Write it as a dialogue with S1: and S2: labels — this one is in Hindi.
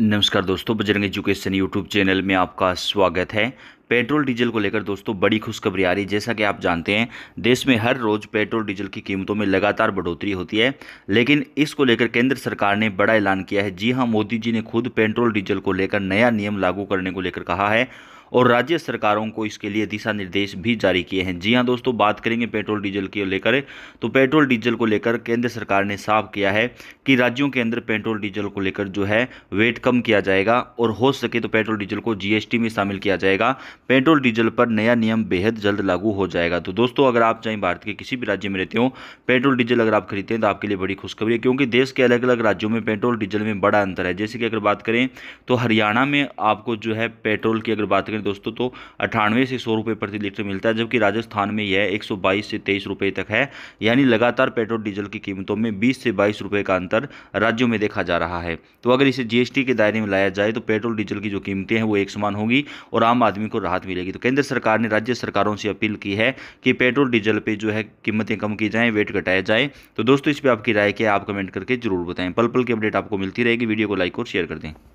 S1: नमस्कार दोस्तों बजरंग एजुकेशन यूट्यूब चैनल में आपका स्वागत है पेट्रोल डीजल को लेकर दोस्तों बड़ी खुशखबरी आ रही है जैसा कि आप जानते हैं देश में हर रोज़ पेट्रोल डीजल की कीमतों में लगातार बढ़ोतरी होती है लेकिन इसको लेकर केंद्र सरकार ने बड़ा ऐलान किया है जी हाँ मोदी जी ने खुद पेट्रोल डीजल को लेकर नया नियम लागू करने को लेकर कहा है और राज्य सरकारों को इसके लिए दिशा निर्देश भी जारी किए हैं जी हाँ दोस्तों बात करेंगे पेट्रोल डीजल की लेकर तो पेट्रोल डीजल को लेकर केंद्र सरकार ने साफ किया है कि राज्यों के अंदर पेट्रोल डीजल को लेकर जो है वेट कम किया जाएगा और हो सके तो पेट्रोल डीजल को जीएसटी में शामिल किया जाएगा पेट्रोल डीजल पर नया नियम बेहद जल्द लागू हो जाएगा तो दोस्तों अगर आप चाहे भारत के किसी भी राज्य में रहते हो पेट्रोल डीजल अगर आप खरीदते हैं तो आपके लिए बड़ी खुशखबरी है क्योंकि देश के अलग अलग राज्यों में पेट्रोल डीजल में बड़ा अंतर है जैसे कि अगर बात करें तो हरियाणा में आपको जो है पेट्रोल की अगर बात करें दोस्तों तो अठानवे से सौ रुपये प्रति लीटर मिलता है जबकि राजस्थान में यह एक सौ बाईस से तेईस रुपये तक है यानी लगातार पेट्रोल डीजल की कीमतों में बीस से बाईस रुपये का अंतर राज्यों में देखा जा रहा है तो अगर इसे जीएसटी के दायरे में लाया जाए तो पेट्रोल डीजल की जो कीमतें हैं वो एक समान होंगी और आम आदमी को राहत मिलेगी तो केंद्र सरकार ने राज्य सरकारों से अपील की है कि पेट्रोल डीजल पर जो है कीमतें कम की जाएँ वेट घटाया जाए तो दोस्तों इस पर आपकी राय क्या आप कमेंट करके जरूर बताएं पल पल की अपडेट आपको मिलती रहेगी वीडियो को लाइक और शेयर कर दें